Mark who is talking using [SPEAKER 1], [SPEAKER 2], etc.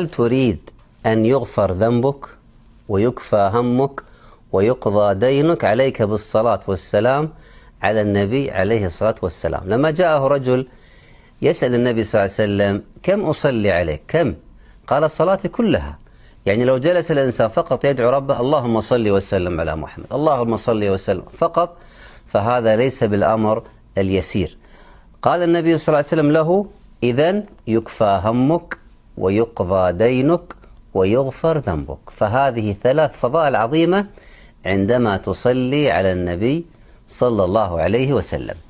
[SPEAKER 1] هل تريد أن يغفر ذنبك ويكفى همك ويقضى دينك عليك بالصلاة والسلام على النبي عليه الصلاة والسلام لما جاءه رجل يسأل النبي صلى الله عليه وسلم كم أصلي عليك كم قال صلاتي كلها يعني لو جلس الإنسان فقط يدعو ربه اللهم صل وسلم على محمد اللهم صل وسلم فقط فهذا ليس بالأمر اليسير قال النبي صلى الله عليه وسلم له إذا يكفى همك ويقضى دينك ويغفر ذنبك فهذه ثلاث فضائل عظيمة عندما تصلي على النبي صلى الله عليه وسلم